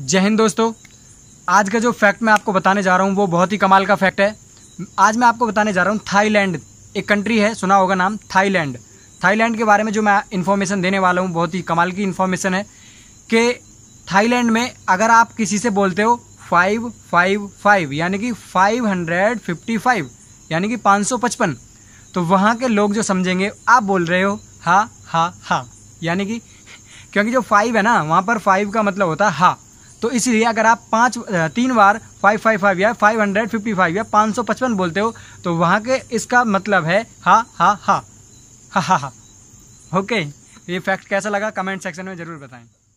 जय हिंद दोस्तों आज का जो फैक्ट मैं आपको बताने जा रहा हूँ वो बहुत ही कमाल का फैक्ट है आज मैं आपको बताने जा रहा हूँ थाईलैंड एक कंट्री है सुना होगा नाम थाईलैंड थाईलैंड के बारे में जो मैं इन्फॉर्मेशन देने वाला हूँ बहुत ही कमाल की इन्फॉर्मेशन है कि थाईलैंड में अगर आप किसी से बोलते हो फाइव फाइव फाइव यानी कि फाइव हंड्रेड फिफ्टी फाइव यानी कि पाँच सौ पचपन तो वहाँ के लोग जो समझेंगे आप बोल रहे हो हा हा हा यानी कि क्योंकि जो फाइव है ना वहाँ पर फाइव का मतलब होता है हा तो इसीलिए अगर आप पाँच तीन बार फाइव फाइव फाइव या फाइव हंड्रेड फिफ्टी फाइव या पाँच सौ पचपन बोलते हो तो वहाँ के इसका मतलब है हा हा हा हा हा हा ओके ये फैक्ट कैसा लगा कमेंट सेक्शन में ज़रूर बताएं